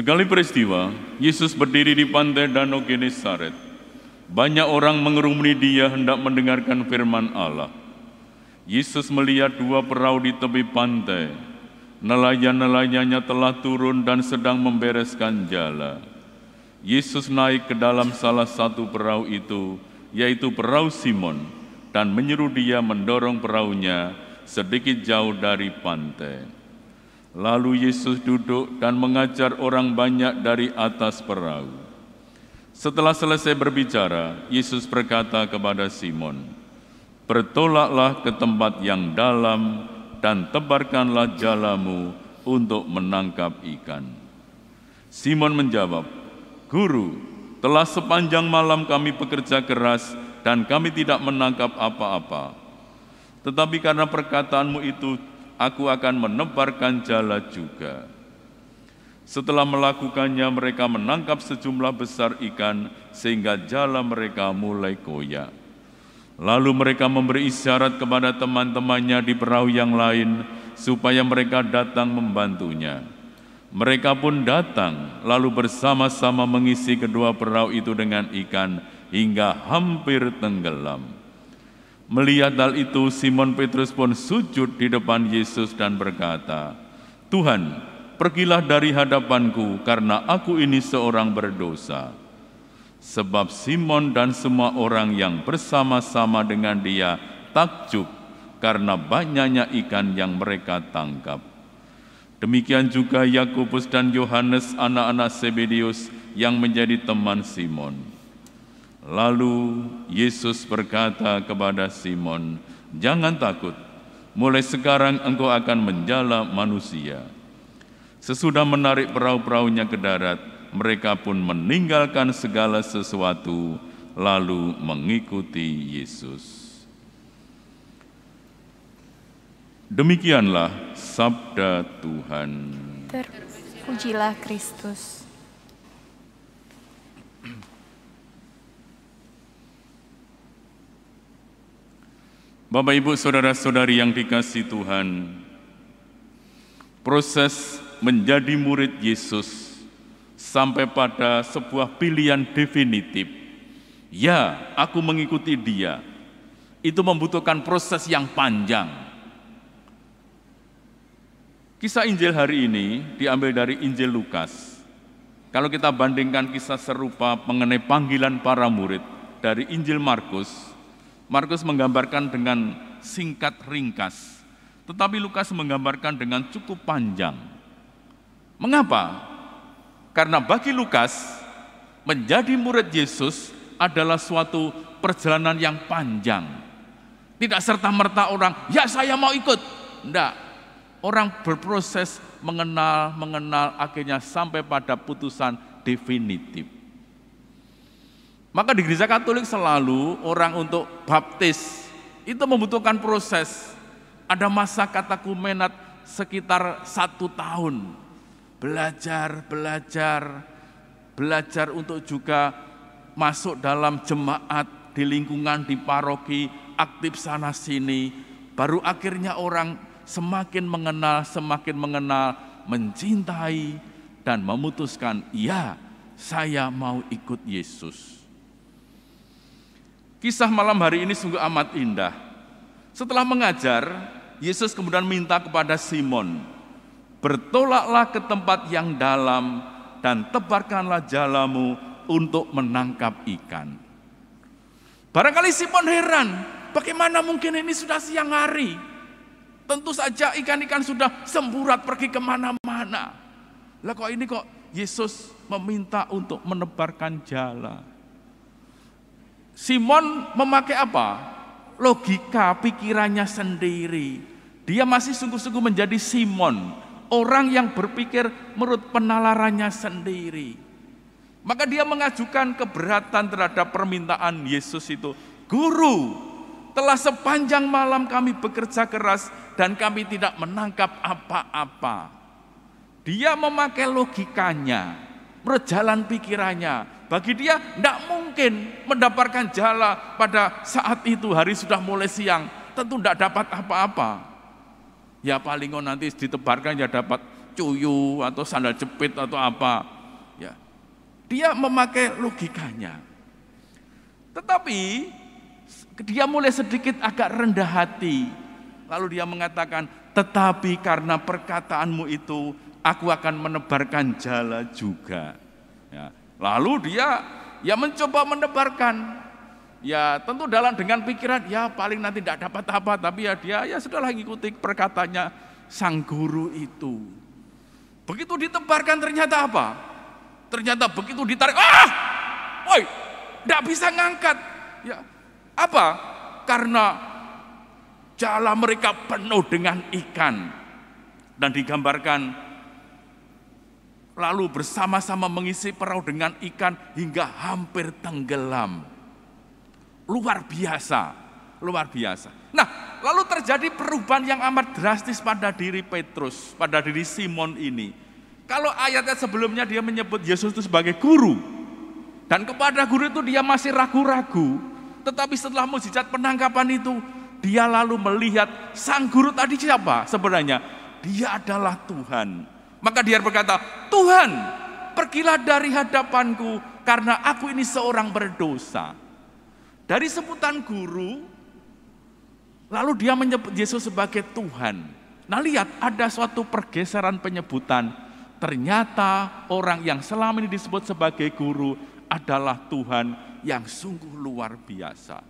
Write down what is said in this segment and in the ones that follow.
Sekali peristiwa, Yesus berdiri di pantai Danau Genesaret. Banyak orang mengerumuni dia hendak mendengarkan firman Allah. Yesus melihat dua perahu di tepi pantai. Nelayan-nelayannya telah turun dan sedang membereskan jala. Yesus naik ke dalam salah satu perahu itu, yaitu perahu Simon, dan menyuruh dia mendorong perahunya sedikit jauh dari pantai. Lalu Yesus duduk dan mengajar orang banyak dari atas perahu. Setelah selesai berbicara, Yesus berkata kepada Simon, "Bertolaklah ke tempat yang dalam dan tebarkanlah jalamu untuk menangkap ikan." Simon menjawab, "Guru, telah sepanjang malam kami bekerja keras dan kami tidak menangkap apa-apa. Tetapi karena perkataanmu itu aku akan menebarkan jala juga. Setelah melakukannya mereka menangkap sejumlah besar ikan sehingga jala mereka mulai koyak. Lalu mereka memberi isyarat kepada teman-temannya di perahu yang lain supaya mereka datang membantunya. Mereka pun datang lalu bersama-sama mengisi kedua perahu itu dengan ikan hingga hampir tenggelam. Melihat hal itu, Simon Petrus pun sujud di depan Yesus dan berkata, Tuhan, pergilah dari hadapanku, karena aku ini seorang berdosa. Sebab Simon dan semua orang yang bersama-sama dengan dia takjub karena banyaknya ikan yang mereka tangkap. Demikian juga Yakobus dan Yohanes anak-anak Sebedius yang menjadi teman Simon. Lalu Yesus berkata kepada Simon, "Jangan takut, mulai sekarang engkau akan menjala manusia." Sesudah menarik perahu-perahunya ke darat, mereka pun meninggalkan segala sesuatu, lalu mengikuti Yesus. Demikianlah sabda Tuhan. Terpujilah Kristus. Bapak Ibu saudara-saudari yang dikasih Tuhan, proses menjadi murid Yesus sampai pada sebuah pilihan definitif. Ya, aku mengikuti Dia. Itu membutuhkan proses yang panjang. Kisah Injil hari ini diambil dari Injil Lukas. Kalau kita bandingkan kisah serupa mengenai panggilan para murid dari Injil Markus, Markus menggambarkan dengan singkat ringkas, tetapi Lukas menggambarkan dengan cukup panjang. Mengapa? Karena bagi Lukas, menjadi murid Yesus adalah suatu perjalanan yang panjang. Tidak serta-merta orang, ya saya mau ikut. Tidak. Orang berproses mengenal, mengenal, akhirnya sampai pada putusan definitif. Maka di gereja Katolik selalu orang untuk baptis itu membutuhkan proses. Ada masa katakumenat sekitar satu tahun. Belajar, belajar, belajar untuk juga masuk dalam jemaat di lingkungan, di paroki, aktif sana-sini. Baru akhirnya orang semakin mengenal, semakin mengenal, mencintai, dan memutuskan, ya saya mau ikut Yesus. Kisah malam hari ini sungguh amat indah. Setelah mengajar, Yesus kemudian minta kepada Simon, "Bertolaklah ke tempat yang dalam dan tebarkanlah jalamu untuk menangkap ikan." Barangkali Simon heran, bagaimana mungkin ini sudah siang hari? Tentu saja ikan-ikan sudah semburat pergi kemana-mana. Lah kok ini kok Yesus meminta untuk menebarkan jala. Simon memakai apa? Logika pikirannya sendiri. Dia masih sungguh-sungguh menjadi Simon, orang yang berpikir menurut penalarannya sendiri. Maka dia mengajukan keberatan terhadap permintaan Yesus itu. Guru, telah sepanjang malam kami bekerja keras dan kami tidak menangkap apa-apa. Dia memakai logikanya, berjalan pikirannya. Bagi dia tidak mungkin mendapatkan jala pada saat itu hari sudah mulai siang. Tentu tidak dapat apa-apa. Ya paling nanti ditebarkan ya dapat cuyu atau sandal jepit atau apa. Ya. Dia memakai logikanya. Tetapi dia mulai sedikit agak rendah hati. Lalu dia mengatakan, tetapi karena perkataanmu itu, aku akan menebarkan jala juga. Ya. Lalu dia ya mencoba menebarkan. Ya tentu dalam dengan pikiran ya paling nanti tidak dapat apa tapi ya dia ya lagi ngikuti perkatanya sang guru itu. Begitu ditebarkan ternyata apa? Ternyata begitu ditarik, ah, woi, tidak bisa ngangkat. Ya, apa? Karena jala mereka penuh dengan ikan dan digambarkan lalu bersama-sama mengisi perahu dengan ikan hingga hampir tenggelam. Luar biasa, luar biasa. Nah, lalu terjadi perubahan yang amat drastis pada diri Petrus, pada diri Simon ini. Kalau ayatnya sebelumnya dia menyebut Yesus itu sebagai guru, dan kepada guru itu dia masih ragu-ragu, tetapi setelah mujizat penangkapan itu, dia lalu melihat sang guru tadi siapa sebenarnya? Dia adalah Tuhan maka dia berkata, Tuhan pergilah dari hadapanku karena aku ini seorang berdosa. Dari sebutan guru, lalu dia menyebut Yesus sebagai Tuhan. Nah lihat ada suatu pergeseran penyebutan. Ternyata orang yang selama ini disebut sebagai guru adalah Tuhan yang sungguh luar biasa.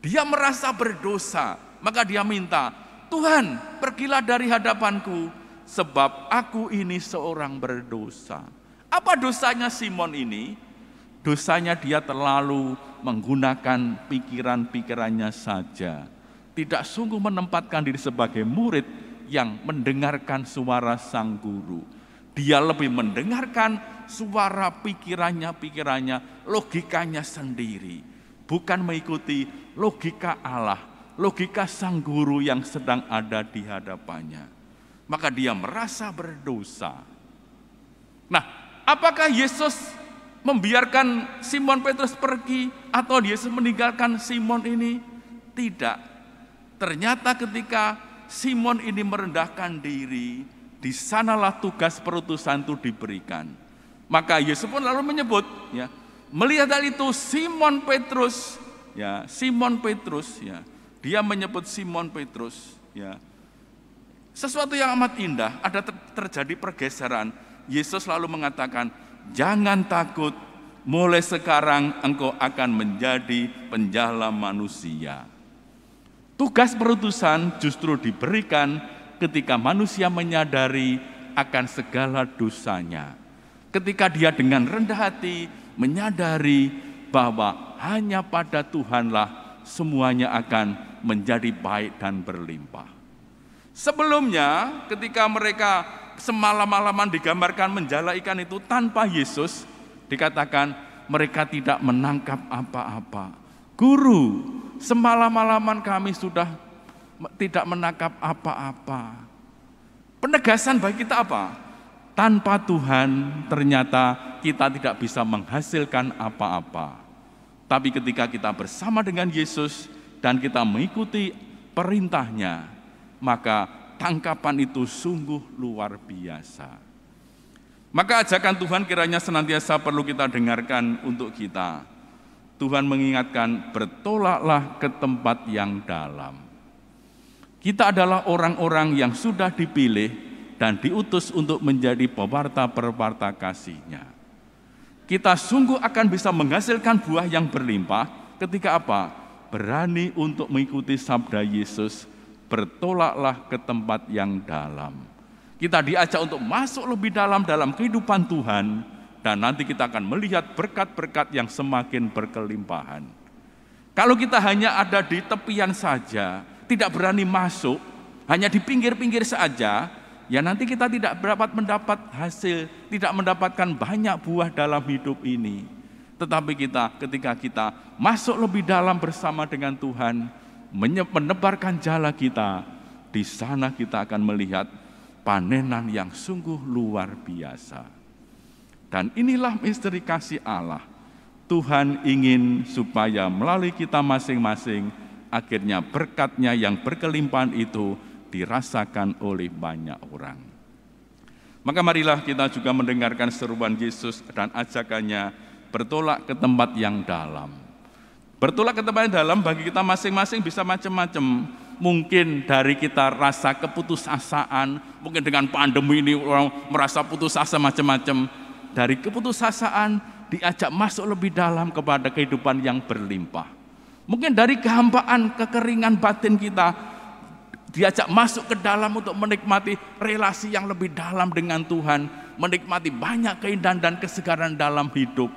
Dia merasa berdosa, maka dia minta, Tuhan pergilah dari hadapanku sebab aku ini seorang berdosa. Apa dosanya Simon ini? Dosanya dia terlalu menggunakan pikiran-pikirannya saja. Tidak sungguh menempatkan diri sebagai murid yang mendengarkan suara sang guru. Dia lebih mendengarkan suara pikirannya, pikirannya, logikanya sendiri, bukan mengikuti logika Allah, logika sang guru yang sedang ada di hadapannya maka dia merasa berdosa. Nah, apakah Yesus membiarkan Simon Petrus pergi atau Yesus meninggalkan Simon ini? Tidak. Ternyata ketika Simon ini merendahkan diri, di sanalah tugas perutusan itu diberikan. Maka Yesus pun lalu menyebut, ya, melihat hal itu Simon Petrus, ya, Simon Petrus, ya, dia menyebut Simon Petrus, ya, sesuatu yang amat indah, ada terjadi pergeseran. Yesus lalu mengatakan, "Jangan takut, mulai sekarang engkau akan menjadi penjala manusia." Tugas perutusan justru diberikan ketika manusia menyadari akan segala dosanya. Ketika dia dengan rendah hati menyadari bahwa hanya pada Tuhanlah semuanya akan menjadi baik dan berlimpah. Sebelumnya ketika mereka semalam-malaman digambarkan menjala ikan itu tanpa Yesus, dikatakan mereka tidak menangkap apa-apa. Guru, semalam-malaman kami sudah tidak menangkap apa-apa. Penegasan bagi kita apa? Tanpa Tuhan ternyata kita tidak bisa menghasilkan apa-apa. Tapi ketika kita bersama dengan Yesus dan kita mengikuti perintahnya, maka tangkapan itu sungguh luar biasa. Maka ajakan Tuhan kiranya senantiasa perlu kita dengarkan untuk kita. Tuhan mengingatkan, bertolaklah ke tempat yang dalam. Kita adalah orang-orang yang sudah dipilih dan diutus untuk menjadi pewarta-pewarta kasihnya. Kita sungguh akan bisa menghasilkan buah yang berlimpah ketika apa? Berani untuk mengikuti sabda Yesus bertolaklah ke tempat yang dalam. Kita diajak untuk masuk lebih dalam dalam kehidupan Tuhan dan nanti kita akan melihat berkat-berkat yang semakin berkelimpahan. Kalau kita hanya ada di tepian saja, tidak berani masuk, hanya di pinggir-pinggir saja, ya nanti kita tidak dapat mendapat hasil, tidak mendapatkan banyak buah dalam hidup ini. Tetapi kita ketika kita masuk lebih dalam bersama dengan Tuhan, menebarkan jala kita, di sana kita akan melihat panenan yang sungguh luar biasa. Dan inilah misteri kasih Allah. Tuhan ingin supaya melalui kita masing-masing, akhirnya berkatnya yang berkelimpahan itu dirasakan oleh banyak orang. Maka marilah kita juga mendengarkan seruan Yesus dan ajakannya bertolak ke tempat yang dalam Bertolak ke tempat yang dalam bagi kita masing-masing bisa macam-macam. Mungkin dari kita rasa keputusasaan, mungkin dengan pandemi ini orang merasa putus asa macam-macam. Dari keputusasaan diajak masuk lebih dalam kepada kehidupan yang berlimpah. Mungkin dari kehampaan, kekeringan batin kita diajak masuk ke dalam untuk menikmati relasi yang lebih dalam dengan Tuhan, menikmati banyak keindahan dan kesegaran dalam hidup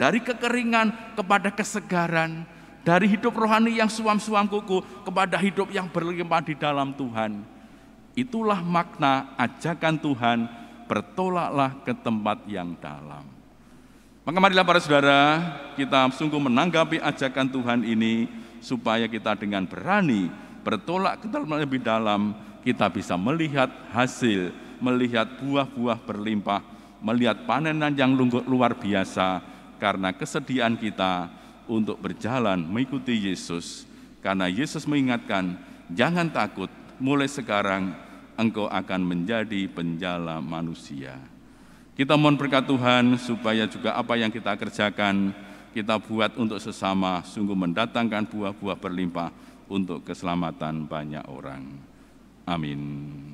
dari kekeringan kepada kesegaran, dari hidup rohani yang suam-suam kuku kepada hidup yang berlimpah di dalam Tuhan. Itulah makna ajakan Tuhan, bertolaklah ke tempat yang dalam. Maka marilah para saudara, kita sungguh menanggapi ajakan Tuhan ini supaya kita dengan berani bertolak ke dalam lebih dalam, kita bisa melihat hasil, melihat buah-buah berlimpah, melihat panenan yang luar biasa, karena kesediaan kita untuk berjalan mengikuti Yesus. Karena Yesus mengingatkan, jangan takut, mulai sekarang engkau akan menjadi penjala manusia. Kita mohon berkat Tuhan supaya juga apa yang kita kerjakan, kita buat untuk sesama, sungguh mendatangkan buah-buah berlimpah untuk keselamatan banyak orang. Amin.